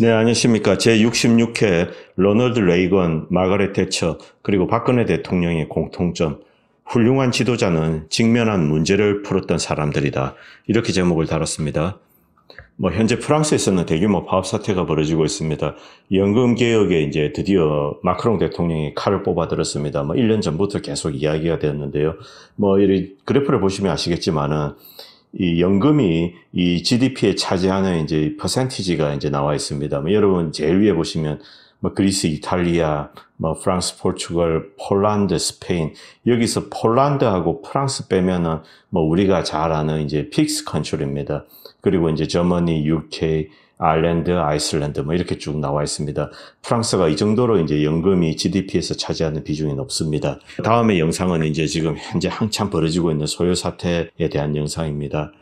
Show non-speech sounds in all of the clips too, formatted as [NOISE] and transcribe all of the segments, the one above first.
네, 안녕하십니까. 제66회 러널드 레이건, 마가렛 대처, 그리고 박근혜 대통령의 공통점. 훌륭한 지도자는 직면한 문제를 풀었던 사람들이다. 이렇게 제목을 달았습니다 뭐, 현재 프랑스에서는 대규모 파업 사태가 벌어지고 있습니다. 연금 개혁에 이제 드디어 마크롱 대통령이 칼을 뽑아들었습니다. 뭐, 1년 전부터 계속 이야기가 되었는데요. 뭐, 이 그래프를 보시면 아시겠지만은, 이 연금이 이 GDP에 차지하는 이제 퍼센티지가 이제 나와 있습니다. 뭐 여러분 제일 위에 보시면 뭐 그리스, 이탈리아, 뭐 프랑스, 포르투갈, 폴란드, 스페인 여기서 폴란드하고 프랑스 빼면은 뭐 우리가 잘 아는 이제 픽스 컨트리입니다. 그리고 이제 저머니, UK, 아일랜드, 아이슬란드 뭐 이렇게 쭉 나와 있습니다. 프랑스가 이 정도로 이제 연금이 GDP에서 차지하는 비중이 높습니다. 다음의 영상은 이제 지금 현재 한참 벌어지고 있는 소요 사태에 대한 영상입니다.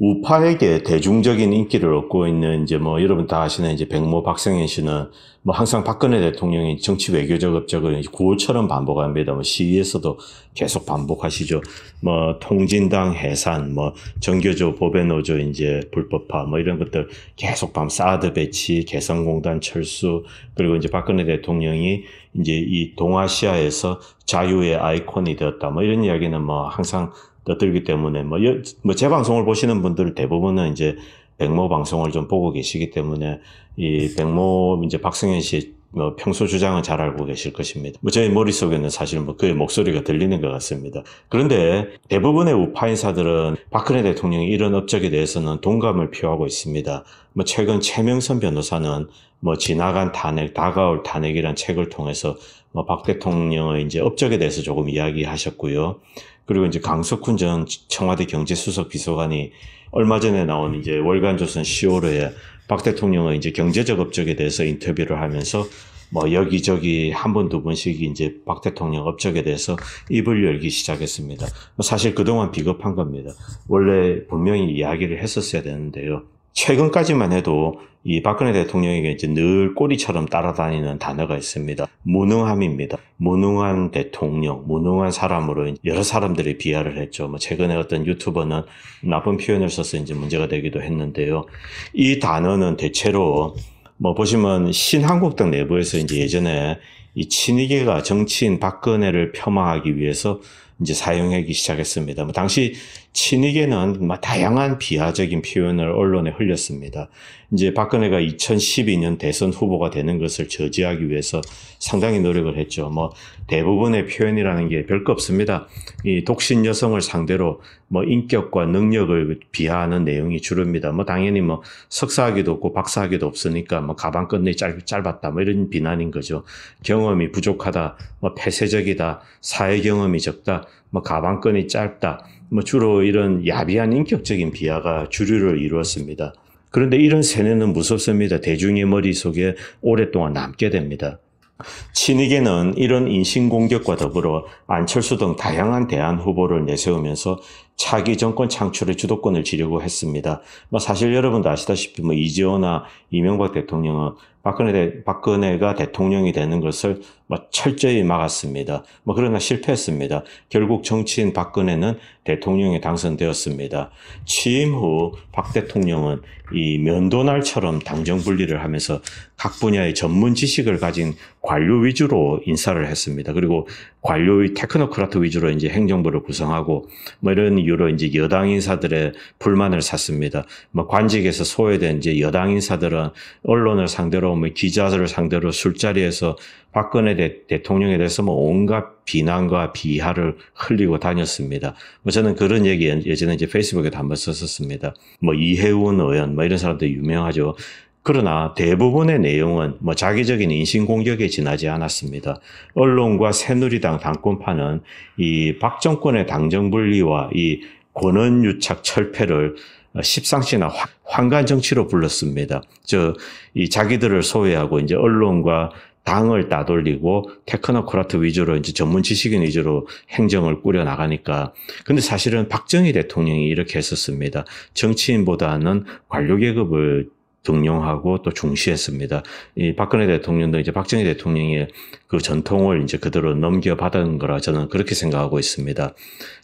우파에게 대중적인 인기를 얻고 있는 이제 뭐 여러분 다 아시는 이제 백모 박성현 씨는 뭐 항상 박근혜 대통령이 정치 외교적 업적을 구호처럼 반복합니다. 뭐 시위에서도 계속 반복하시죠. 뭐 통진당 해산, 뭐 정교조 보배노조 이제 불법화, 뭐 이런 것들 계속 밤 사드 배치, 개성공단 철수, 그리고 이제 박근혜 대통령이 이제 이 동아시아에서 자유의 아이콘이 되었다. 뭐 이런 이야기는 뭐 항상 떠들기 때문에 뭐, 여, 뭐, 제 방송을 보시는 분들 대부분은 이제 백모 방송을 좀 보고 계시기 때문에 이 백모 이제 박승현 씨의 뭐 평소 주장은 잘 알고 계실 것입니다. 뭐 저희 머릿속에는 사실 뭐 그의 목소리가 들리는 것 같습니다. 그런데 대부분의 우파 인사들은 박근혜 대통령이 이런 업적에 대해서는 동감을 표하고 있습니다. 뭐 최근 최명선 변호사는 뭐 지나간 탄핵, 다가올 탄핵이란 책을 통해서 뭐박 대통령의 이제 업적에 대해서 조금 이야기하셨고요. 그리고 이제 강석훈 전 청와대 경제수석 비서관이 얼마 전에 나온 이제 월간조선 10월에 박 대통령의 이제 경제적 업적에 대해서 인터뷰를 하면서 뭐 여기저기 한 번 두 번씩 이제 박 대통령 업적에 대해서 입을 열기 시작했습니다. 사실 그동안 비겁한 겁니다. 원래 분명히 이야기를 했었어야 되는데요. 최근까지만 해도 이 박근혜 대통령에게 이제 늘 꼬리처럼 따라다니는 단어가 있습니다. 무능함입니다. 무능한 대통령, 무능한 사람으로 여러 사람들이 비하를 했죠. 뭐 최근에 어떤 유튜버는 나쁜 표현을 써서 이제 문제가 되기도 했는데요. 이 단어는 대체로 뭐 보시면 신한국당 내부에서 이제 예전에 이 친이계가 정치인 박근혜를 폄하하기 위해서 이제 사용하기 시작했습니다. 뭐 당시 친이계는 다양한 비하적인 표현을 언론에 흘렸습니다. 이제 박근혜가 2012년 대선 후보가 되는 것을 저지하기 위해서 상당히 노력을 했죠. 뭐 대부분의 표현이라는 게 별거 없습니다. 이 독신 여성을 상대로 뭐 인격과 능력을 비하하는 내용이 줄입니다뭐 당연히 뭐 석사학위도 없고 박사학위도 없으니까 뭐 가방 끝내 짧, 짧았다 뭐 이런 비난인 거죠. 경험이 부족하다, 뭐 폐쇄적이다, 사회 경험이 적다, 뭐 가방끈이 짧다. 뭐 주로 이런 야비한 인격적인 비하가 주류를 이루었습니다. 그런데 이런 세뇌는 무섭습니다. 대중의 머릿속에 오랫동안 남게 됩니다. 친이계는 이런 인신공격과 더불어 안철수 등 다양한 대안 후보를 내세우면서 차기 정권 창출의 주도권을 지려고 했습니다. 뭐 사실 여러분도 아시다시피 뭐 이재호나 이명박 대통령은 박근혜, 대, 박근혜가 대통령이 되는 것을 뭐 철저히 막았습니다. 뭐 그러나 실패했습니다. 결국 정치인 박근혜는 대통령에 당선되었습니다. 취임 후 박 대통령은 이 면도날처럼 당정 분리를 하면서 각 분야의 전문 지식을 가진 관료 위주로 인사를 했습니다. 그리고 관료의 테크노크라트 위주로 이제 행정부를 구성하고 뭐 이런 이유로 이제 여당 인사들의 불만을 샀습니다. 뭐 관직에서 소외된 이제 여당 인사들은 언론을 상대로 뭐 기자들을 상대로 술자리에서 박근혜 대, 통령에 대해서 뭐 온갖 비난과 비하를 흘리고 다녔습니다. 뭐 저는 그런 얘기 예전에 이제 페이스북에도 한 번 썼었습니다. 뭐 이해운 의원 뭐 이런 사람들 유명하죠. 그러나 대부분의 내용은 뭐 자기적인 인신공격에 지나지 않았습니다. 언론과 새누리당 당권파는 이 박정권의 당정분리와 이 권원유착 철폐를 십상시나 환관 정치로 불렀습니다. 저 이 자기들을 소외하고 이제 언론과 당을 따돌리고 테크노크라트 위주로 이제 전문 지식인 위주로 행정을 꾸려 나가니까 근데 사실은 박정희 대통령이 이렇게 했었습니다. 정치인보다는 관료 계급을 등용하고 또 중시했습니다. 이 박근혜 대통령도 이제 박정희 대통령의 그 전통을 이제 그대로 넘겨받은 거라 저는 그렇게 생각하고 있습니다.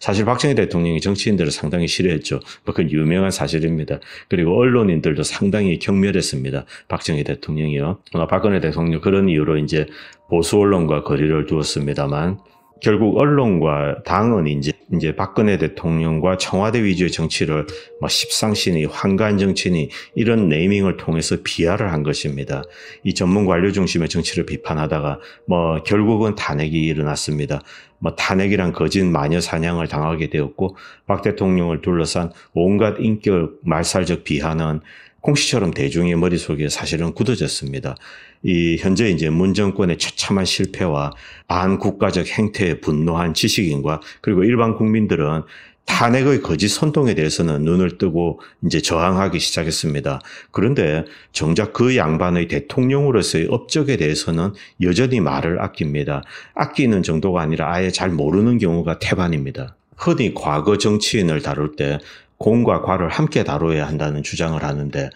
사실 박정희 대통령이 정치인들을 상당히 싫어했죠. 뭐 그건 유명한 사실입니다. 그리고 언론인들도 상당히 경멸했습니다. 박정희 대통령이요. 박근혜 대통령 그런 이유로 이제 보수 언론과 거리를 두었습니다만 결국 언론과 당은 이제, 이제 박근혜 대통령과 청와대 위주의 정치를 뭐 십상신이 환관 정치니 이런 네이밍을 통해서 비하를 한 것입니다. 이 전문 관료 중심의 정치를 비판하다가 뭐 결국은 탄핵이 일어났습니다. 뭐 탄핵이란 거짓 마녀 사냥을 당하게 되었고 박 대통령을 둘러싼 온갖 인격 말살적 비하는 공시처럼 대중의 머릿속에 사실은 굳어졌습니다. 이 현재 이제 문 정권의 처참한 실패와 반국가적 행태에 분노한 지식인과 그리고 일반 국민들은 탄핵의 거짓 선동에 대해서는 눈을 뜨고 이제 저항하기 시작했습니다. 그런데 정작 그 양반의 대통령으로서의 업적에 대해서는 여전히 말을 아낍니다. 아끼는 정도가 아니라 아예 잘 모르는 경우가 태반입니다. 흔히 과거 정치인을 다룰 때 공과 과를 함께 다뤄야 한다는 주장을 하는데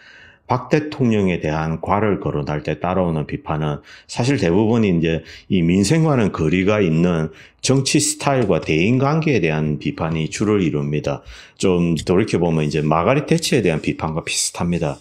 박 대통령에 대한 과를 거론할 때 따라오는 비판은 사실 대부분이 이제 이 민생과는 거리가 있는 정치 스타일과 대인 관계에 대한 비판이 주를 이룹니다. 좀 돌이켜보면 이제 마가리 대치에 대한 비판과 비슷합니다.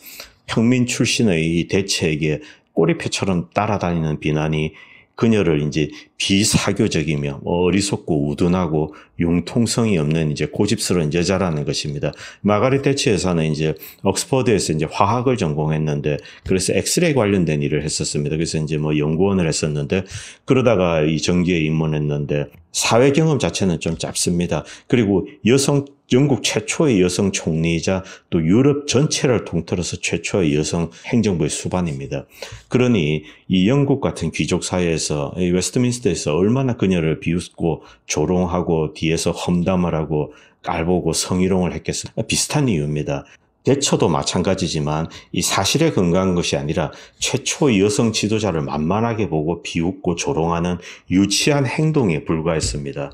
평민 출신의 이대체에게 꼬리표처럼 따라다니는 비난이 그녀를 이제 비사교적이며 어리석고 우둔하고 융통성이 없는 이제 고집스러운 여자라는 것입니다. 마가리 테치 에서는 이제 옥스퍼드에서 이제 화학을 전공했는데 그래서 엑스레이 관련된 일을 했었습니다. 그래서 이제 뭐 연구원을 했었는데 그러다가 이 전기에 입문했는데 사회 경험 자체는 좀 짧습니다. 그리고 여성 영국 최초의 여성 총리이자 또 유럽 전체를 통틀어서 최초의 여성 행정부의 수반입니다. 그러니 이 영국 같은 귀족 사회에서 이 웨스트민스터에서 얼마나 그녀를 비웃고 조롱하고 뒤에서 험담을 하고 깔보고 성희롱을 했겠습니까? 비슷한 이유입니다. 대처도 마찬가지지만 이 사실에 근거한 것이 아니라 최초 여성 지도자를 만만하게 보고 비웃고 조롱하는 유치한 행동에 불과했습니다.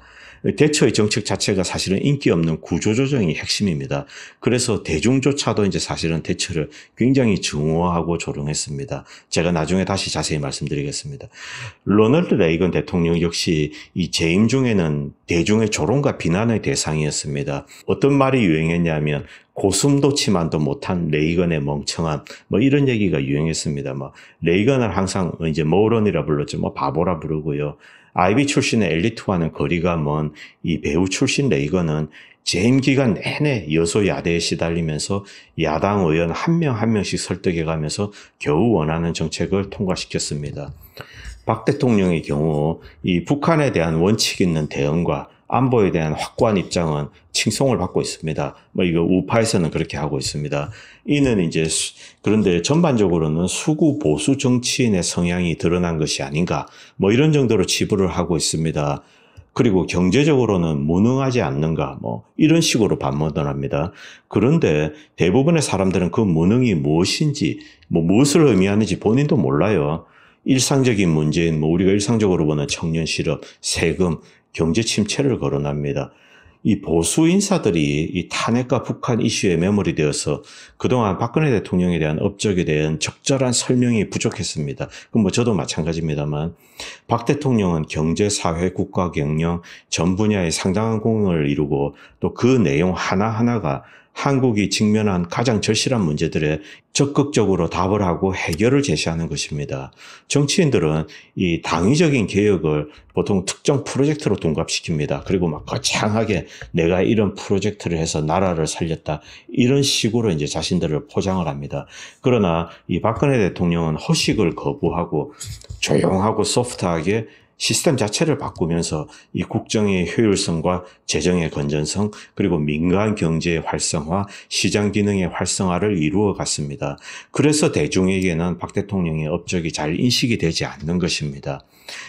대처의 정책 자체가 사실은 인기 없는 구조조정이 핵심입니다. 그래서 대중조차도 이제 사실은 대처를 굉장히 증오하고 조롱했습니다. 제가 나중에 다시 자세히 말씀드리겠습니다. 로널드 레이건 대통령 역시 이 재임 중에는 대중의 조롱과 비난의 대상이었습니다. 어떤 말이 유행했냐면 고슴도치만도 못한 레이건의 멍청함 뭐 이런 얘기가 유행했습니다. 뭐 레이건을 항상 이제 모론이라 불렀죠. 뭐 바보라 부르고요. 아이비 출신의 엘리트와는 거리가 먼 이 배우 출신 레이건은 재임 기간 내내 여소야대에 시달리면서 야당 의원 한 명한 한 명씩 설득해가면서 겨우 원하는 정책을 통과시켰습니다. 박 대통령의 경우 이 북한에 대한 원칙 있는 대응과 안보에 대한 확고한 입장은 칭송을 받고 있습니다. 뭐 이거 우파에서는 그렇게 하고 있습니다. 이는 이제 그런데 전반적으로는 수구 보수 정치인의 성향이 드러난 것이 아닌가 뭐 이런 정도로 지불을 하고 있습니다. 그리고 경제적으로는 무능하지 않는가 뭐 이런 식으로 반문을 합니다. 그런데 대부분의 사람들은 그 무능이 무엇인지 뭐 무엇을 의미하는지 본인도 몰라요. 일상적인 문제인 뭐 우리가 일상적으로 보는 청년 실업, 세금 경제 침체를 거론합니다. 이 보수 인사들이 이 탄핵과 북한 이슈에 매몰이되어서 그동안 박근혜 대통령에 대한 업적에 대한 적절한 설명이 부족했습니다. 그럼 뭐 저도 마찬가지입니다만 박 대통령은 경제, 사회, 국가 경영 전 분야에 상당한 공을 이루고 또 그 내용 하나하나가 한국이 직면한 가장 절실한 문제들에 적극적으로 답을 하고 해결을 제시하는 것입니다. 정치인들은 이 당위적인 개혁을 보통 특정 프로젝트로 둔갑시킵니다 그리고 막 거창하게 내가 이런 프로젝트를 해서 나라를 살렸다. 이런 식으로 이제 자신들을 포장을 합니다. 그러나 이 박근혜 대통령은 허식을 거부하고 조용하고 소프트하게 시스템 자체를 바꾸면서 이 국정의 효율성과 재정의 건전성 그리고 민간 경제의 활성화, 시장 기능의 활성화를 이루어 갔습니다. 그래서 대중에게는 박 대통령의 업적이 잘 인식이 되지 않는 것입니다.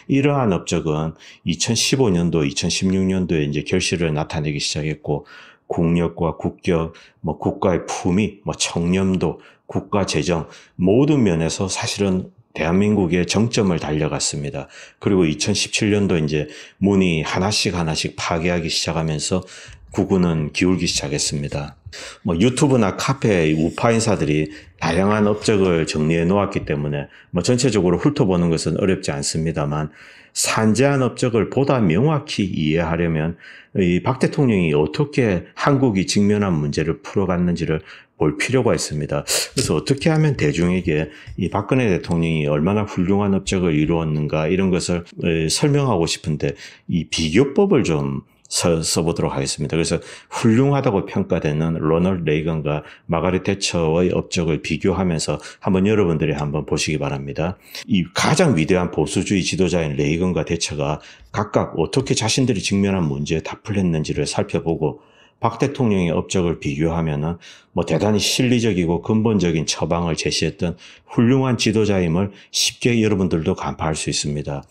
이러한 업적은 2015년도, 2016년도에 이제 결실을 나타내기 시작했고 국력과 국격, 뭐 국가의 품위, 뭐 청렴도, 국가 재정 모든 면에서 사실은 대한민국의 정점을 달려갔습니다. 그리고 2017년도 이제 문이 하나씩 하나씩 파괴하기 시작하면서 구구는 기울기 시작했습니다. 뭐 유튜브나 카페 우파 인사들이 다양한 업적을 정리해 놓았기 때문에 뭐 전체적으로 훑어보는 것은 어렵지 않습니다만 산재한 업적을 보다 명확히 이해하려면 이 박 대통령이 어떻게 한국이 직면한 문제를 풀어갔는지를 볼 필요가 있습니다. 그래서 어떻게 하면 대중에게 이 박근혜 대통령이 얼마나 훌륭한 업적을 이루었는가 이런 것을 설명하고 싶은데 이 비교법을 좀 써, 보도록 하겠습니다. 그래서 훌륭하다고 평가되는 로널드 레이건과 마가리 대처의 업적을 비교하면서 한번 여러분들이 한번 보시기 바랍니다. 이 가장 위대한 보수주의 지도자인 레이건과 대처가 각각 어떻게 자신들이 직면한 문제에 답풀 했는지를 살펴보고 박 대통령의 업적을 비교하면은 뭐 대단히 실리적이고 근본적인 처방을 제시했던 훌륭한 지도자임을 쉽게 여러분들도 간파할 수 있습니다.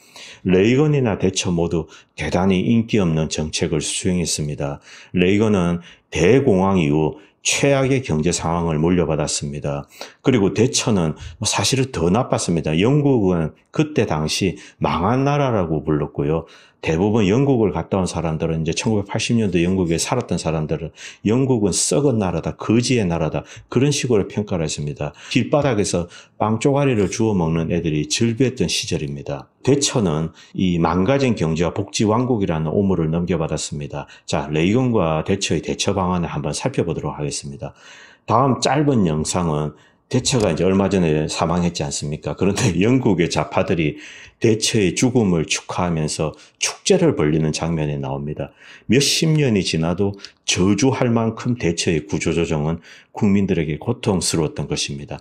레이건이나 대처 모두 대단히 인기 없는 정책을 수행했습니다. 레이건은 대공황 이후 최악의 경제 상황을 물려받았습니다. 그리고 대처는 뭐 사실은 더 나빴습니다. 영국은 그때 당시 망한 나라라고 불렀고요. 대부분 영국을 갔다 온 사람들은 이제 1 9 8 0년도 영국에 살았던 사람들은 영국은 썩은 나라다, 거지의 나라다 그런 식으로 평가를 했습니다. 길바닥에서 빵 쪼가리를 주워 먹는 애들이 즐비했던 시절입니다. 대처는 이 망가진 경제와 복지 왕국이라는 오물을 넘겨받았습니다. 자, 레이건과 대처의 대처 방안을 한번 살펴보도록 하겠습니다. 다음 짧은 영상은 대처가 이제 얼마 전에 사망했지 않습니까? 그런데 [LAUGHS] 영국의 좌파들이 대처의 죽음을 축하하면서 축제를 벌리는 장면이 나옵니다. 몇십 년이 지나도 저주할 만큼 대처의 구조조정은 국민들에게 고통스러웠던 것입니다.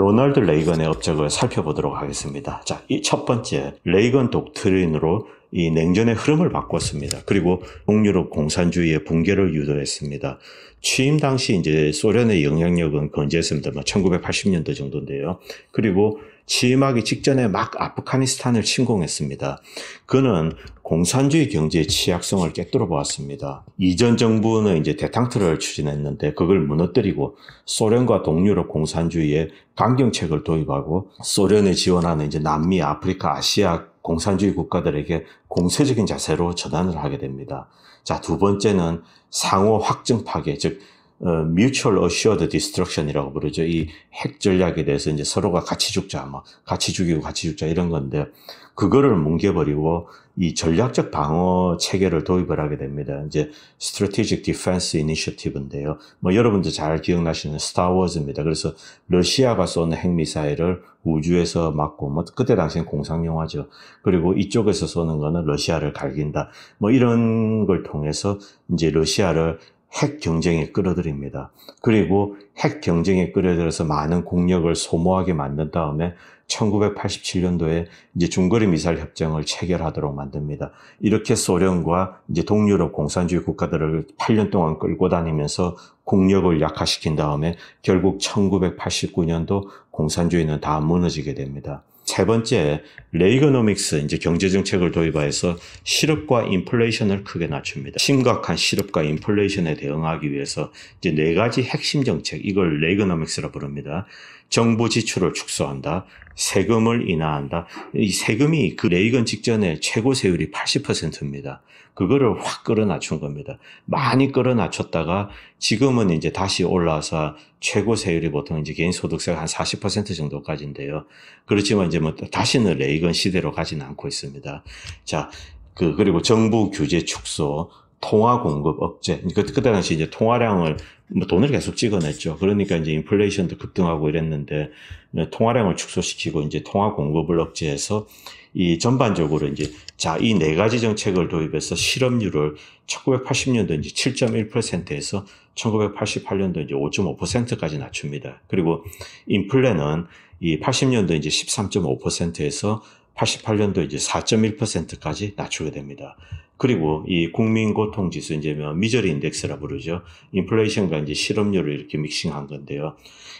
로널드 레이건의 업적을 살펴보도록 하겠습니다. 자, 이 첫 번째 레이건 독트린으로 이 냉전의 흐름을 바꿨습니다. 그리고 동유럽 공산주의의 붕괴를 유도했습니다. 취임 당시 이제 소련의 영향력은 건재했습니다 1980년대 뭐 정도인데요. 그리고 취임하기 직전에 막 아프가니스탄을 침공했습니다. 그는 공산주의 경제의 취약성을 깨뜨려 보았습니다. 이전 정부는 이제 대탕트를 추진했는데 그걸 무너뜨리고 소련과 동유럽 공산주의의 강경책을 도입하고 소련에 지원하는 이제 남미, 아프리카, 아시아 공산주의 국가들에게 공세적인 자세로 전환을 하게 됩니다. 자, 두 번째는 상호 확증 파괴, 즉 어, mutual assured destruction이라고 부르죠. 이 핵 전략에 대해서 이제 서로가 같이 죽자, 뭐 같이 죽이고 같이 죽자 이런 건데 그거를 뭉개버리고 이 전략적 방어 체계를 도입을 하게 됩니다. 이제 strategic defense initiative인데요. 뭐 여러분도 잘 기억나시는 스타워즈입니다. 그래서 러시아가 쏜 핵미사일을 우주에서 맞고 뭐 그때 당시엔 공상 영화죠. 그리고 이쪽에서 쏘는 거는 러시아를 갈긴다. 뭐 이런 걸 통해서 이제 러시아를 핵 경쟁에 끌어들입니다. 그리고 핵 경쟁에 끌어들여서 많은 공력을 소모하게 만든 다음에 1987년도에 이제 중거리 미사일 협정을 체결하도록 만듭니다. 이렇게 소련과 이제 동유럽 공산주의 국가들을 8년 동안 끌고 다니면서 공력을 약화시킨 다음에 결국 1989년도 공산주의는 다 무너지게 됩니다. 세 번째, 레이그노믹스 이제 경제 정책을 도입하여서 실업과 인플레이션을 크게 낮춥니다. 심각한 실업과 인플레이션에 대응하기 위해서 이제 네 가지 핵심 정책 이걸 레이그노믹스라 부릅니다. 정부 지출을 축소한다. 세금을 인하한다. 이 세금이 그 레이건 직전에 최고 세율이 80%입니다. 그거를 확 끌어낮춘 겁니다. 많이 끌어낮췄다가 지금은 이제 다시 올라와서 최고 세율이 보통 이제 개인소득세가 한 40% 정도까지인데요. 그렇지만 이제 뭐 다시는 레이건 시대로 가지는 않고 있습니다. 자, 그, 그리고 정부 규제 축소, 통화 공급 억제. 음. 그때 당시 이제 통화량을 뭐 돈을 계속 찍어냈죠. 그러니까 이제 인플레이션도 급등하고 이랬는데 네, 통화량을 축소시키고 이제 통화 공급을 억제해서 이 전반적으로 이제 자이 네 가지 정책을 도입해서 실업률을 1980년도 이제 7.1%에서 1988년도 이제 5.5%까지 낮춥니다. 그리고 인플레는 이 80년도 이제 13.5%에서 88년도 이제 4.1%까지 낮추게 됩니다. 그리고 이 국민고통지수 이제 뭐 미저리 인덱스라 부르죠. 인플레이션과 이제 실업률을 이렇게 믹싱한 건데요.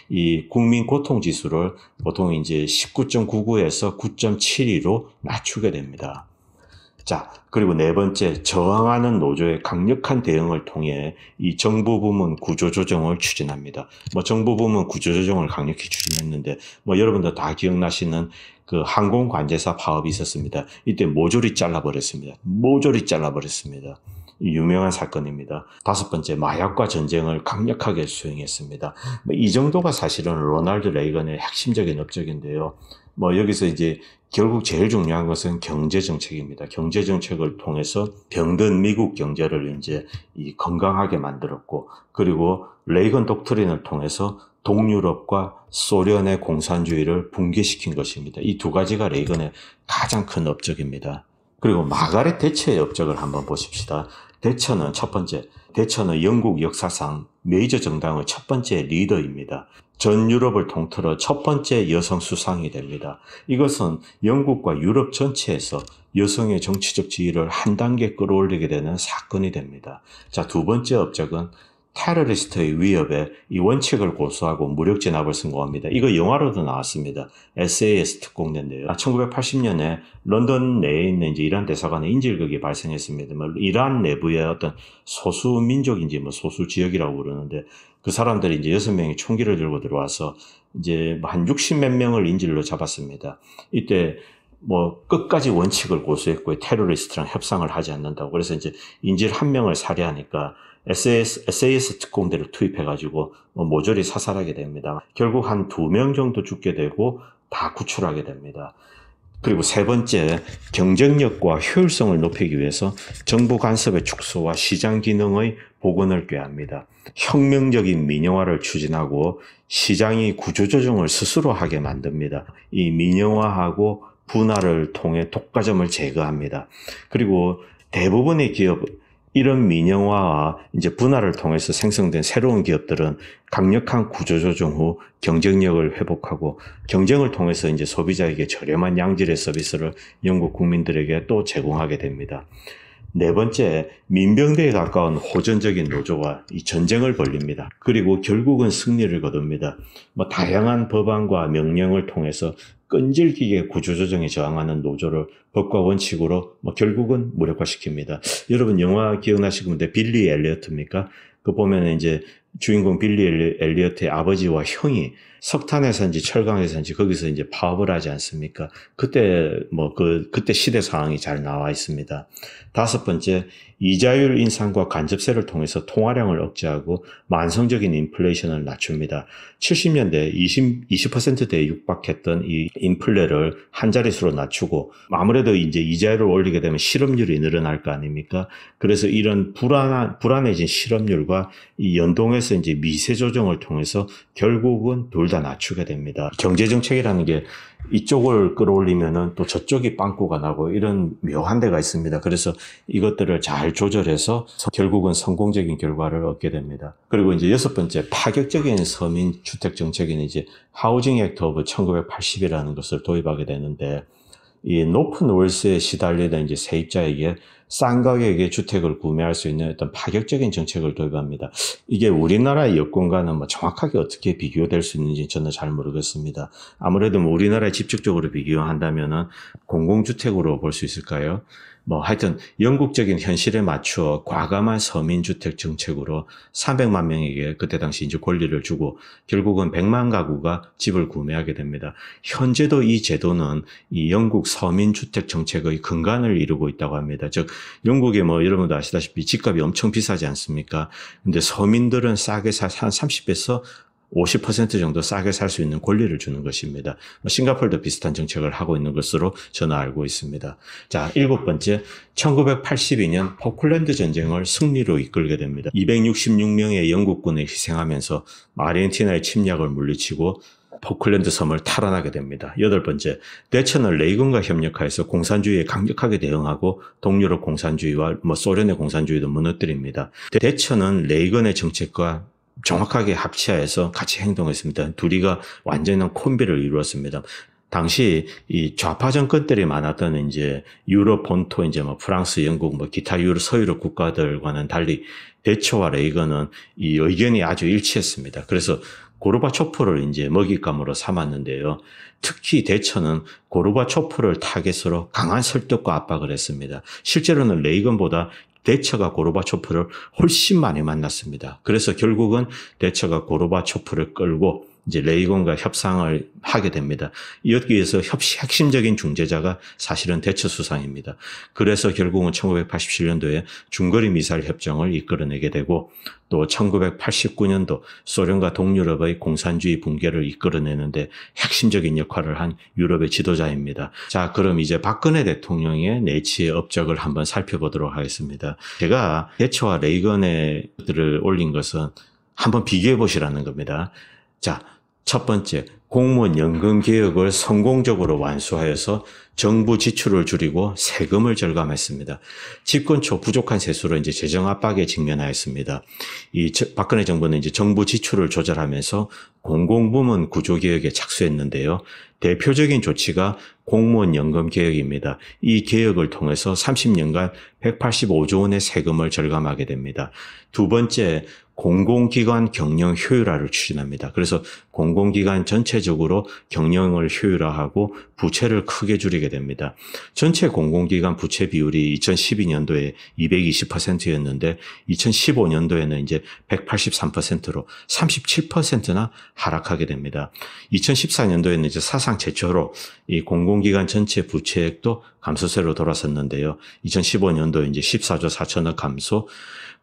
이 국민고통지수를 보통 이제 19.99에서 9.72로 낮추게 됩니다. 자, 그리고 네 번째, 저항하는 노조의 강력한 대응을 통해 이 정부 부문 구조조정을 추진합니다. 뭐 정부 부문 구조조정을 강력히 추진했는데, 뭐 여러분도 다 기억나시는 그 항공관제사 파업이 있었습니다. 이때 모조리 잘라버렸습니다. 모조리 잘라버렸습니다. 유명한 사건입니다. 다섯 번째, 마약과 전쟁을 강력하게 수행했습니다. 뭐이 정도가 사실은 로날드 레이건의 핵심적인 업적인데요. 뭐 여기서 이제 결국 제일 중요한 것은 경제정책입니다. 경제정책을 통해서 병든 미국 경제를 이제 이 건강하게 만들었고, 그리고 레이건 독트린을 통해서 동유럽과 소련의 공산주의를 붕괴시킨 것입니다. 이 두 가지가 레이건의 가장 큰 업적입니다. 그리고 마가렛 대처의 업적을 한번 보십시다. 대처는 첫 번째, 대처는 영국 역사상 메이저 정당의 첫 번째 리더입니다. 전 유럽을 통틀어 첫 번째 여성 수상이 됩니다. 이것은 영국과 유럽 전체에서 여성의 정치적 지위를 한 단계 끌어올리게 되는 사건이 됩니다. 자, 두 번째 업적은 테러리스트의 위협에 이 원칙을 고수하고 무력 진압을 선고합니다. 이거 영화로도 나왔습니다. SAS 특공대인데요. 1980년에 아, 런던 내에 있는 이제 이란 대사관에 인질극이 발생했습니다만 이란 내부의 어떤 소수 민족인지 뭐 소수 지역이라고 그러는데 그 사람들이 이제 여섯 명이 총기를 들고 들어와서 이제 한 60몇 명을 인질로 잡았습니다. 이때 뭐 끝까지 원칙을 고수했고 테러리스트랑 협상을 하지 않는다고 그래서 이제 인질 한 명을 살해하니까 SAS, SAS 특공대를 투입해가지고 모조리 사살하게 됩니다. 결국 한 두 명 정도 죽게 되고 다 구출하게 됩니다. 그리고 세 번째, 경쟁력과 효율성을 높이기 위해서 정부 간섭의 축소와 시장 기능의 복원을 꾀합니다. 혁명적인 민영화를 추진하고 시장이 구조조정을 스스로 하게 만듭니다. 이 민영화하고 분할을 통해 독과점을 제거합니다. 그리고 대부분의 기업, 이런 민영화와 이제 분할을 통해서 생성된 새로운 기업들은 강력한 구조조정 후 경쟁력을 회복하고 경쟁을 통해서 이제 소비자에게 저렴한 양질의 서비스를 영국 국민들에게 또 제공하게 됩니다. 네 번째, 민병대에 가까운 호전적인 노조가 이 전쟁을 벌립니다. 그리고 결국은 승리를 거둡니다. 뭐 다양한 법안과 명령을 통해서 끈질기게 구조조정에 저항하는 노조를 법과 원칙으로 뭐 결국은 무력화시킵니다. 여러분 영화 기억나시는데 빌리 엘리어트입니까? 그 보면 이제 주인공 빌리 엘리어트의 아버지와 형이 석탄에서인지 철강에서인지 거기서 이제 파업을 하지 않습니까? 그때 뭐 그 그때 시대 상황이 잘 나와 있습니다. 다섯 번째 이자율 인상과 간접세를 통해서 통화량을 억제하고 만성적인 인플레이션을 낮춥니다. 70년대 20 20%대에 육박했던 이 인플레를 한 자릿수로 낮추고 아무래도 이제 이자율을 올리게 되면 실업률이 늘어날 거 아닙니까? 그래서 이런 불안한 불안해진 실업률과 연동해서 이제 미세 조정을 통해서 결국은 돌다 낮추게 됩니다. 경제정책이라는 게 이쪽을 끌어올리면은 또 저쪽이 빵꾸가 나고 이런 묘한 데가 있습니다. 그래서 이것들을 잘 조절해서 결국은 성공적인 결과를 얻게 됩니다. 그리고 이제 여섯 번째 파격적인 서민 주택 정책인 이제 하우징 액트 오브 1980이라는 것을 도입하게 되는데 이 높은 월세에 시달리던 이제 세입자에게 싼 가격에 주택을 구매할 수 있는 어떤 파격적인 정책을 도입합니다. 이게 우리나라의 여건과는 뭐 정확하게 어떻게 비교될 수 있는지 저는 잘 모르겠습니다. 아무래도 뭐 우리나라에 직접적으로 비교한다면은 공공주택으로 볼 수 있을까요? 뭐 하여튼 영국적인 현실에 맞추어 과감한 서민주택 정책으로 300만 명에게 그때 당시 이제 권리를 주고 결국은 100만 가구가 집을 구매하게 됩니다. 현재도 이 제도는 이 영국 서민주택 정책의 근간을 이루고 있다고 합니다. 즉 영국에 뭐 여러분도 아시다시피 집값이 엄청 비싸지 않습니까? 근데 서민들은 싸게 한3 0에서 50% 정도 싸게 살 수 있는 권리를 주는 것입니다. 뭐 싱가폴도 비슷한 정책을 하고 있는 것으로 저는 알고 있습니다. 자, 일곱 번째, 1982년 포클랜드 전쟁을 승리로 이끌게 됩니다. 266명의 영국군을 희생하면서 아르헨티나의 침략을 물리치고 포클랜드 섬을 탈환하게 됩니다. 여덟 번째, 대천을 레이건과 협력하여서 공산주의에 강력하게 대응하고 동유럽 공산주의와 뭐 소련의 공산주의도 무너뜨립니다. 대천은 레이건의 정책과 정확하게 합치하여서 같이 행동했습니다. 둘이가 완전한 콤비를 이루었습니다. 당시 이 좌파 정권들이 많았던 이제 유럽 본토 이제 뭐 프랑스, 영국 뭐 기타 유럽 서유럽 국가들과는 달리 대처와 레이건은 이 의견이 아주 일치했습니다. 그래서 고르바초프를 이제 먹잇감으로 삼았는데요. 특히 대처는 고르바초프를 타겟으로 강한 설득과 압박을 했습니다. 실제로는 레이건보다 대처가 고르바초프를 훨씬 많이 만났습니다. 그래서 결국은 대처가 고르바초프를 끌고 이제 레이건과 협상을 하게 됩니다. 여기에서 협시 핵심적인 중재자가 사실은 대처 수상입니다. 그래서 결국은 1987년도에 중거리 미사일 협정을 이끌어내게 되고 또 1989년도 소련과 동유럽의 공산주의 붕괴를 이끌어내는데 핵심적인 역할을 한 유럽의 지도자입니다. 자, 그럼 이제 박근혜 대통령의 내치의 업적을 한번 살펴보도록 하겠습니다. 제가 대처와 레이건의 들을 올린 것은 한번 비교해 보시라는 겁니다. 자, 첫 번째, 공무원 연금 개혁을 성공적으로 완수하여서 정부 지출을 줄이고 세금을 절감했습니다. 집권 초 부족한 세수로 이제 재정 압박에 직면하였습니다. 이 박근혜 정부는 이제 정부 지출을 조절하면서 공공부문 구조 개혁에 착수했는데요. 대표적인 조치가 공무원 연금 개혁입니다. 이 개혁을 통해서 30년간 185조 원의 세금을 절감하게 됩니다. 두 번째, 공공기관 경영 효율화를 추진합니다. 그래서 공공기관 전체적으로 경영을 효율화하고 부채를 크게 줄이게 됩니다. 전체 공공기관 부채 비율이 2012년도에 220%였는데 2015년도에는 이제 183%로 37%나 하락하게 됩니다. 2014년도에는 이제 사상 최초로 이 공공기관 전체 부채액도 감소세로 돌아섰는데요. 2015년도 이제 14조 4천억 감소,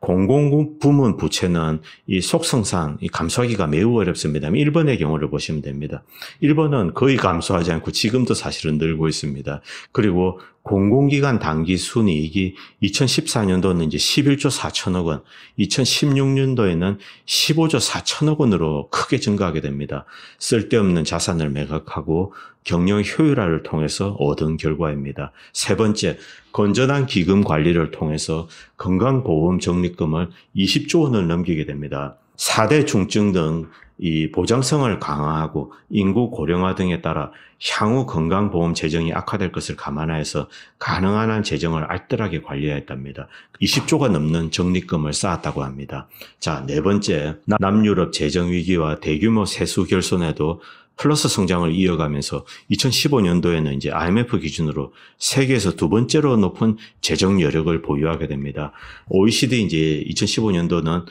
공공부문 부채는 이 속성상 이 감소하기가 매우 어렵습니다. 1번의 경우를 보시면 됩니다. 1번은 거의 감소하지 않고 지금도 사실은 늘고 있습니다. 그리고 공공기관 단기 순이익이 2014년도는 이제 11조 4천억 원, 2016년도에는 15조 4천억 원으로 크게 증가하게 됩니다. 쓸데없는 자산을 매각하고 경영 효율화를 통해서 얻은 결과입니다. 세 번째, 건전한 기금 관리를 통해서 건강보험 적립금을 20조 원을 넘기게 됩니다. 4대 중증 등 이 보장성을 강화하고 인구 고령화 등에 따라 향후 건강보험 재정이 악화될 것을 감안하여서 가능한 한 재정을 알뜰하게 관리하였답니다. 20조가 넘는 적립금을 쌓았다고 합니다. 자, 네 번째, 남유럽 재정위기와 대규모 세수 결손에도 플러스 성장을 이어가면서 2015년도에는 이제 IMF 기준으로 세계에서 두 번째로 높은 재정 여력을 보유하게 됩니다. OECD 이제 2015년도는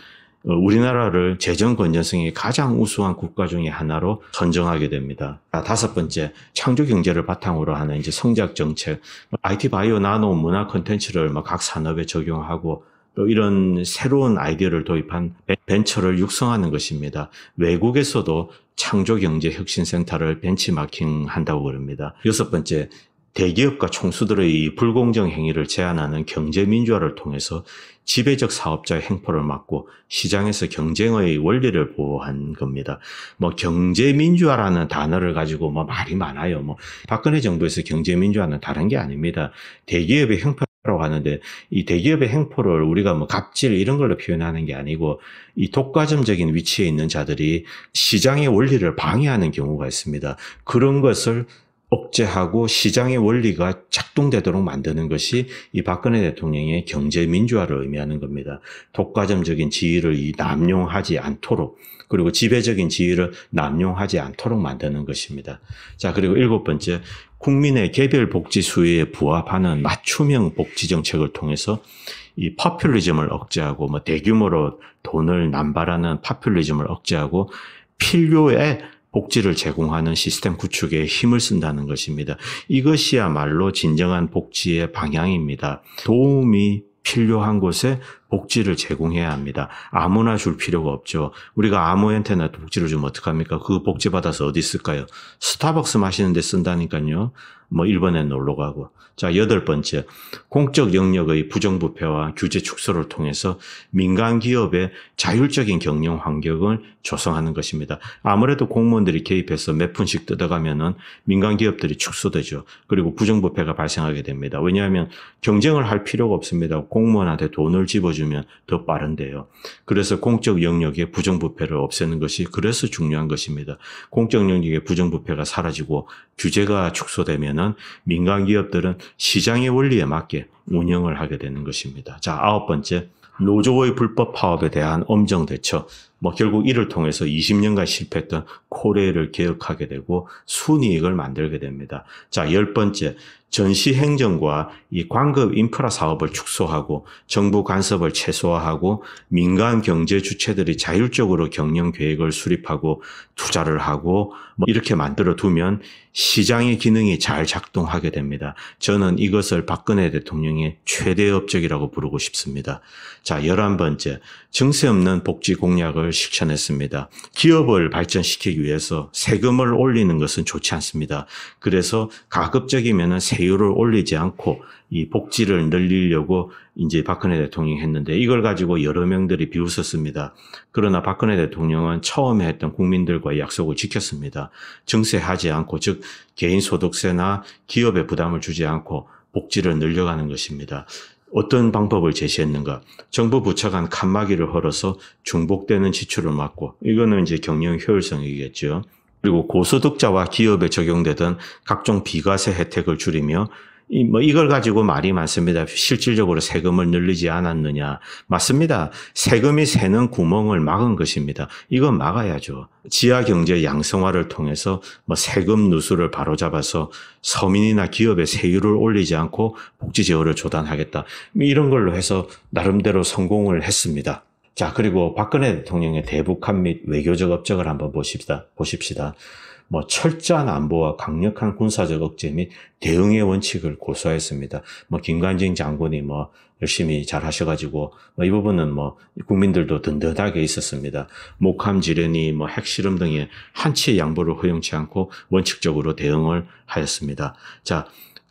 어, 우리나라를 재정 건전성이 가장 우수한 국가 중의 하나로 선정하게 됩니다. 아, 다섯 번째, 창조 경제를 바탕으로 하는 이제 성장 정책, IT 바이오 나노 문화 콘텐츠를 막각 뭐 산업에 적용하고 또 이런 새로운 아이디어를 도입한 벤처를 육성하는 것입니다. 외국에서도 창조경제혁신센터를 벤치마킹한다고 그럽니다. 여섯 번째, 대기업과 총수들의 불공정 행위를 제한하는 경제민주화를 통해서 지배적 사업자의 행포를 막고 시장에서 경쟁의 원리를 보호한 겁니다. 뭐 경제민주화라는 단어를 가지고 뭐 말이 많아요. 뭐 박근혜 정부에서 경제민주화는 다른 게 아닙니다. 대기업의 행포 라고 하는데 이 대기업의 행포를 우리가 뭐 갑질 이런 걸로 표현하는 게 아니고 이 독과점적인 위치에 있는 자들이 시장의 원리를 방해하는 경우가 있습니다. 그런 것을 억제하고 시장의 원리가 작동되도록 만드는 것이 이 박근혜 대통령의 경제 민주화를 의미하는 겁니다. 독과점적인 지위를 이 남용하지 않도록 그리고 지배적인 지위를 남용하지 않도록 만드는 것입니다. 자, 그리고 일곱 번째, 국민의 개별 복지 수위에 부합하는 맞춤형 복지 정책을 통해서 이 파퓰리즘을 억제하고 뭐 대규모로 돈을 남발하는 파퓰리즘을 억제하고 필요에 복지를 제공하는 시스템 구축에 힘을 쓴다는 것입니다. 이것이야말로 진정한 복지의 방향입니다. 도움이 필요한 곳에 복지를 제공해야 합니다. 아무나 줄 필요가 없죠. 우리가 아무한테나 복지를 주면 어떡합니까? 그 복지 받아서 어디 있을까요 스타벅스 마시는 데 쓴다니까요. 뭐일본에 놀러 가고. 자, 여덟 번째. 공적 영역의 부정부패와 규제 축소를 통해서 민간 기업의 자율적인 경영 환경을 조성하는 것입니다. 아무래도 공무원들이 개입해서 몇 푼씩 뜯어가면은 민간 기업들이 축소되죠. 그리고 부정부패가 발생하게 됩니다. 왜냐하면 경쟁을 할 필요가 없습니다. 공무원한테 돈을 집어 바꿔주면 더 빠른데요. 그래서 공적 영역의 부정부패를 없애는 것이 그래서 중요한 것입니다. 공적 영역의 부정부패가 사라지고 규제가 축소되면은 민간 기업들은 시장의 원리에 맞게 운영을 하게 되는 것입니다. 자, 아홉 번째. 노조의 불법 파업에 대한 엄정 대처. 뭐 결국 이를 통해서 20년간 실패했던 코레일을 개혁하게 되고 순이익을 만들게 됩니다. 자, 열 번째. 전시 행정과 이 광급 인프라 사업을 축소하고 정부 간섭을 최소화하고 민간 경제 주체들이 자율적으로 경영 계획을 수립하고 투자를 하고 뭐 이렇게 만들어 두면 시장의 기능이 잘 작동하게 됩니다. 저는 이것을 박근혜 대통령의 최대 업적이라고 부르고 싶습니다. 자, 열한 번째 증세 없는 복지 공약을 실천했습니다. 기업을 발전시키기 위해서 세금을 올리는 것은 좋지 않습니다. 그래서 가급적이면 세율을 올리지 않고 이 복지를 늘리려고 이제 박근혜 대통령이 했는데 이걸 가지고 여러 명들이 비웃었습니다. 그러나 박근혜 대통령은 처음에 했던 국민들과의 약속을 지켰습니다. 증세하지 않고 즉 개인 소득세나 기업에 부담을 주지 않고 복지를 늘려가는 것입니다. 어떤 방법을 제시했는가? 정부 부처 간 칸막이를 헐어서 중복되는 지출을 막고 이거는 이제 경영 효율성이겠죠. 그리고 고소득자와 기업에 적용되던 각종 비과세 혜택을 줄이며 뭐 이걸 가지고 말이 많습니다. 실질적으로 세금을 늘리지 않았느냐. 맞습니다. 세금이 새는 구멍을 막은 것입니다. 이건 막아야죠. 지하 경제 양성화를 통해서 뭐 세금 누수를 바로잡아서 서민이나 기업의 세율을 올리지 않고 복지 제어를 조단하겠다. 뭐 이런 걸로 해서 나름대로 성공을 했습니다. 자, 그리고 박근혜 대통령의 대북한 및 외교적 업적을 한번 보십시다. 보십시다. 뭐 철저한 안보와 강력한 군사적 억제 및 대응의 원칙을 고수하였습니다. 뭐 김관진 장군이 뭐 열심히 잘 하셔가지고 뭐이 부분은 뭐 국민들도 든든하게 있었습니다. 목함 지련이 뭐 핵실험 등의 한치의 양보를 허용치 않고 원칙적으로 대응을 하였습니다. 자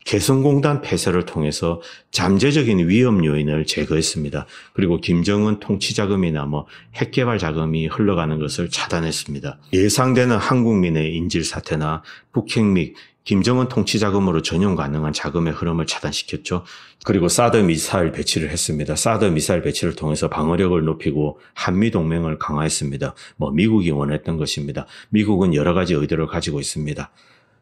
개성공단 폐쇄를 통해서 잠재적인 위험 요인을 제거했습니다. 그리고 김정은 통치 자금이나 뭐 핵개발 자금이 흘러가는 것을 차단했습니다. 예상되는 한국민의 인질 사태나 북핵 및 김정은 통치 자금으로 전용 가능한 자금의 흐름을 차단시켰죠. 그리고 사드 미사일 배치를 했습니다. 사드 미사일 배치를 통해서 방어력을 높이고 한미 동맹을 강화했습니다. 뭐 미국이 원했던 것입니다. 미국은 여러 가지 의도를 가지고 있습니다.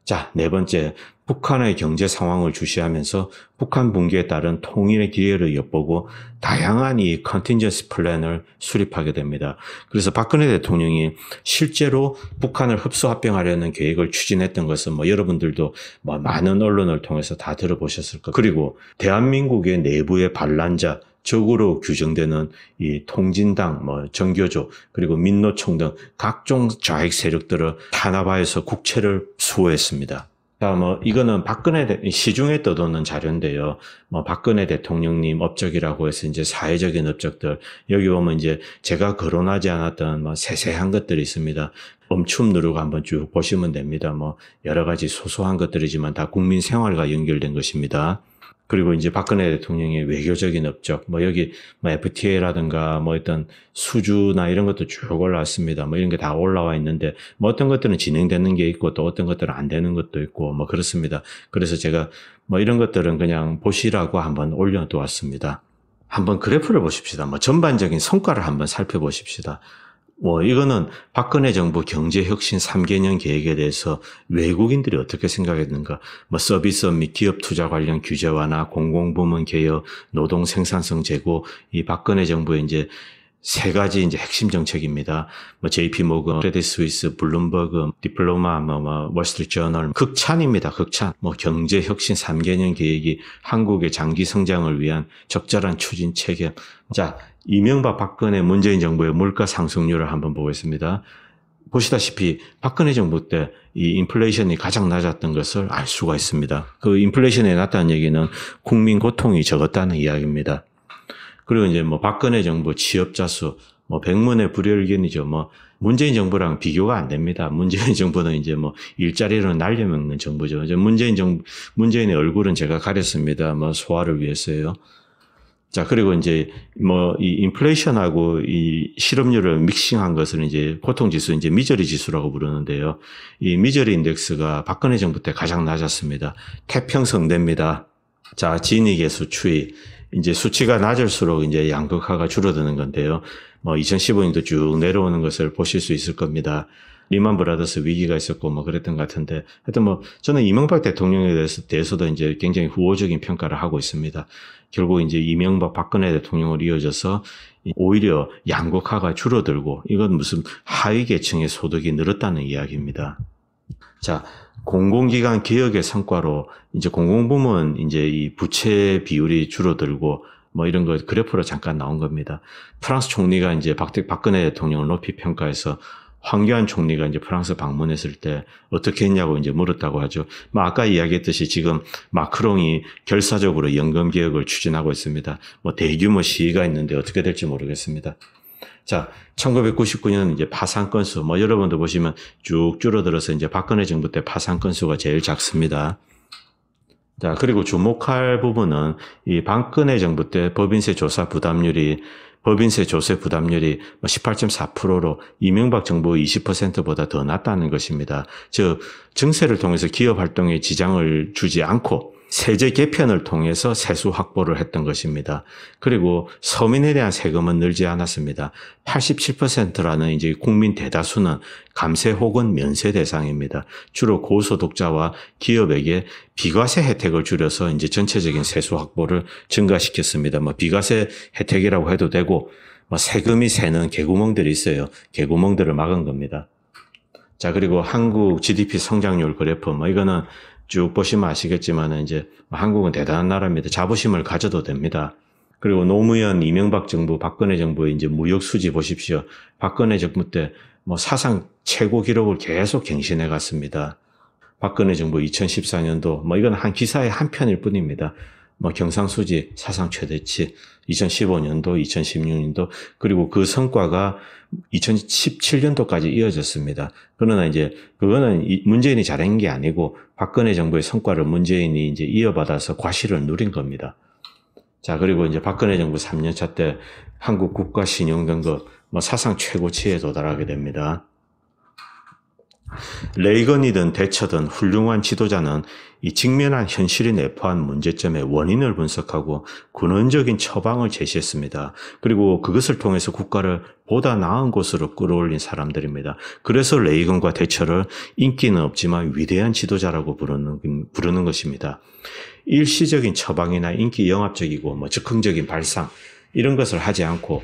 자, 네 번째, 북한의 경제 상황을 주시하면서 북한 붕괴에 따른 통일의 기회를 엿보고 다양한 이 컨틴전시 플랜을 수립하게 됩니다. 그래서 박근혜 대통령이 실제로 북한을 흡수 합병하려는 계획을 추진했던 것은 뭐 여러분들도 뭐 많은 언론을 통해서 다 들어보셨을 거예요. 그리고 대한민국의 내부의 반란자 적으로 규정되는 이 통진당, 뭐 정교조, 그리고 민노총 등 각종 좌익 세력들을 탄압하여서 국채를 수호했습니다. 자, 뭐 이거는 박근혜 대, 시중에 떠도는 자료인데요. 뭐 박근혜 대통령님 업적이라고 해서 이제 사회적인 업적들 여기 보면 이제 제가 거론하지 않았던 뭐 세세한 것들이 있습니다. 엄춤 누르고 한번 쭉 보시면 됩니다. 뭐 여러 가지 소소한 것들이지만 다 국민 생활과 연결된 것입니다. 그리고 이제 박근혜 대통령의 외교적인 업적, 뭐 여기 뭐 FTA라든가 뭐 어떤 수주나 이런 것도 쭉 올라왔습니다. 뭐 이런 게 다 올라와 있는데 뭐 어떤 것들은 진행되는 게 있고 또 어떤 것들은 안 되는 것도 있고 뭐 그렇습니다. 그래서 제가 뭐 이런 것들은 그냥 보시라고 한번 올려놓았습니다. 한번 그래프를 보십시다. 뭐 전반적인 성과를 한번 살펴보십시다. 뭐 이거는 박근혜 정부 경제혁신 3개년 계획에 대해서 외국인들이 어떻게 생각했는가? 뭐 서비스업 및 기업 투자 관련 규제 완화, 공공부문 개혁, 노동 생산성 제고, 이 박근혜 정부의 이제 세 가지 이제 핵심 정책입니다. 뭐 JP 모건, 크레딧 스위스, 블룸버그, 디플로마, 뭐, 뭐 월스트리트 저널, 극찬입니다. 극찬. 뭐 경제 혁신 3개년 계획이 한국의 장기 성장을 위한 적절한 추진 체계. 자, 이명박 박근혜 문재인 정부의 물가 상승률을 한번 보겠습니다. 보시다시피 박근혜 정부 때 이 인플레이션이 가장 낮았던 것을 알 수가 있습니다. 그인플레이션에 낮다는 얘기는 국민 고통이 적었다는 이야기입니다. 그리고 이제 뭐 박근혜 정부 취업자 수, 뭐 백문의 불여일견이죠. 뭐 문재인 정부랑 비교가 안 됩니다. 문재인 정부는 이제 뭐 일자리로 날려먹는 정부죠. 이제 문재인 정 문재인의 얼굴은 제가 가렸습니다. 뭐 소화를 위해서요. 자 그리고 이제 뭐 이 인플레이션하고 이 실업률을 믹싱한 것을 이제 고통 지수 이제 미저리 지수라고 부르는데요. 이 미저리 인덱스가 박근혜 정부 때 가장 낮았습니다. 태평성됩니다 자, 진위 계수 추이. 이제 수치가 낮을수록 이제 양극화가 줄어드는 건데요. 뭐 2015년도 쭉 내려오는 것을 보실 수 있을 겁니다. 리만 브라더스 위기가 있었고 뭐 그랬던 것 같은데 하여튼 뭐 저는 이명박 대통령에 대해서 대해서도 이제 굉장히 후호적인 평가를 하고 있습니다. 결국 이제 이명박 박근혜 대통령을 이어져서 오히려 양극화가 줄어들고 이건 무슨 하위 계층의 소득이 늘었다는 이야기입니다. 자, 공공기관 개혁의 성과로 이제 공공부문 이제 이 부채 비율이 줄어들고 뭐 이런 거 그래프로 잠깐 나온 겁니다. 프랑스 총리가 이제 박, 박근혜 대통령을 높이 평가해서 황교안 총리가 이제 프랑스 방문했을 때 어떻게 했냐고 이제 물었다고 하죠. 뭐 아까 이야기했듯이 지금 마크롱이 결사적으로 연금 개혁을 추진하고 있습니다. 뭐 대규모 시위가 있는데 어떻게 될지 모르겠습니다. 자, 1999년 이제 파산 건수, 뭐 여러분도 보시면 쭉 줄어들어서 이제 박근혜 정부 때 파산 건수가 제일 작습니다. 자, 그리고 주목할 부분은 이 박근혜 정부 때 법인세 조사 부담률이 법인세 조세 부담률이 18.4%로 뭐 이명박 정부의 20%보다 더 낮다는 것입니다. 즉, 증세를 통해서 기업 활동에 지장을 주지 않고 세제 개편을 통해서 세수 확보를 했던 것입니다. 그리고 서민에 대한 세금은 늘지 않았습니다. 87%라는 이제 국민 대다수는 감세 혹은 면세 대상입니다. 주로 고소득자와 기업에게 비과세 혜택을 줄여서 이제 전체적인 세수 확보를 증가시켰습니다. 뭐 비과세 혜택이라고 해도 되고 뭐 세금이 새는 개구멍들이 있어요. 개구멍들을 막은 겁니다. 자, 그리고 한국 GDP 성장률 그래프, 뭐, 이거는 쭉 보시면 아시겠지만 이제 한국은 대단한 나라입니다. 자부심을 가져도 됩니다. 그리고 노무현, 이명박 정부, 박근혜 정부의 이제 무역 수지 보십시오. 박근혜 정부 때 뭐 사상 최고 기록을 계속 갱신해 갔습니다. 박근혜 정부 2014년도 뭐 이건 한 기사의 한 편일 뿐입니다. 뭐 경상수지 사상 최대치 2015년도, 2016년도 그리고 그 성과가 2017년도까지 이어졌습니다. 그러나 이제 그거는 문재인이 잘한 게 아니고 박근혜 정부의 성과를 문재인이 이제 이어받아서 과실을 누린 겁니다. 자, 그리고 이제 박근혜 정부 3년차 때 한국 국가 신용등급 뭐 사상 최고치에 도달하게 됩니다. 레이건이든 대처든 훌륭한 지도자는 이 직면한 현실이 내포한 문제점의 원인을 분석하고 근원적인 처방을 제시했습니다. 그리고 그것을 통해서 국가를 보다 나은 곳으로 끌어올린 사람들입니다. 그래서 레이건과 대처를 인기는 없지만 위대한 지도자라고 부르는, 부르는 것입니다. 일시적인 처방이나 인기 영합적이고 뭐 즉흥적인 발상 이런 것을 하지 않고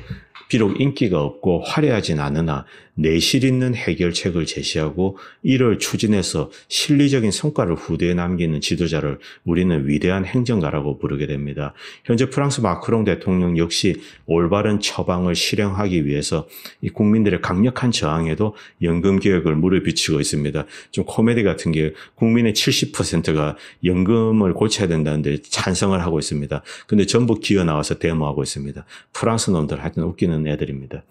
비록 인기가 없고 화려하진 않으나 내실 있는 해결책을 제시하고 이를 추진해서 실리적인 성과를 후대에 남기는 지도자를 우리는 위대한 행정가라고 부르게 됩니다. 현재 프랑스 마크롱 대통령 역시 올바른 처방을 실행하기 위해서 국민들의 강력한 저항에도 연금 개혁을 무릎비치고 있습니다. 좀 코미디 같은 게 국민의 70%가 연금을 고쳐야 된다는데 찬성을 하고 있습니다. 근데 전부 기어 나와서 데모하고 있습니다. 프랑스 놈들 하여튼 웃기는 애들입니다.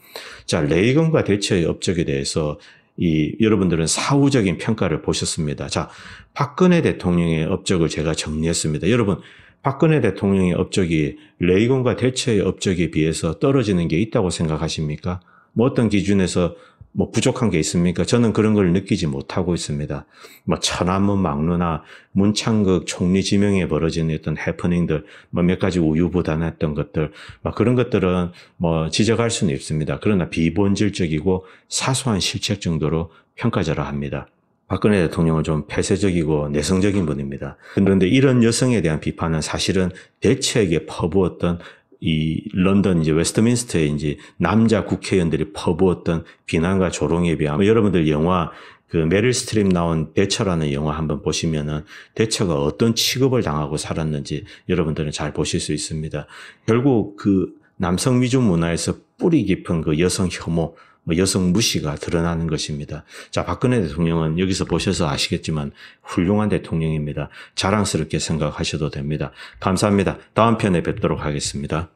자, 레이건과 대처의 업적에 대해서 이 여러분들은 사후적인 평가를 보셨습니다. 자, 박근혜 대통령의 업적을 제가 정리했습니다. 여러분, 박근혜 대통령의 업적이 레이건과 대처의 업적에 비해서 떨어지는 게 있다고 생각하십니까? 뭐 어떤 기준에서 뭐 부족한 게 있습니까? 저는 그런 걸 느끼지 못하고 있습니다. 뭐 천안문 막루나 문창극 총리 지명에 벌어진 어떤 해프닝들, 뭐 몇 가지 우유부단했던 것들, 뭐 그런 것들은 뭐 지적할 수는 있습니다. 그러나 비본질적이고 사소한 실책 정도로 평가절하 합니다. 박근혜 대통령은 좀 폐쇄적이고 내성적인 분입니다. 그런데 이런 여성에 대한 비판은 사실은 대책에 퍼부었던 이 런던 이제 웨스트민스터에 이제 남자 국회의원들이 퍼부었던 비난과 조롱에 비하면 뭐 여러분들 영화 그 메릴 스트림 나온 대처라는 영화 한번 보시면은 대처가 어떤 취급을 당하고 살았는지 여러분들은 잘 보실 수 있습니다. 결국 그 남성 위주 문화에서 뿌리 깊은 그 여성 혐오 뭐 여성 무시가 드러나는 것입니다. 자, 박근혜 대통령은 여기서 보셔서 아시겠지만 훌륭한 대통령입니다. 자랑스럽게 생각하셔도 됩니다. 감사합니다. 다음 편에 뵙도록 하겠습니다.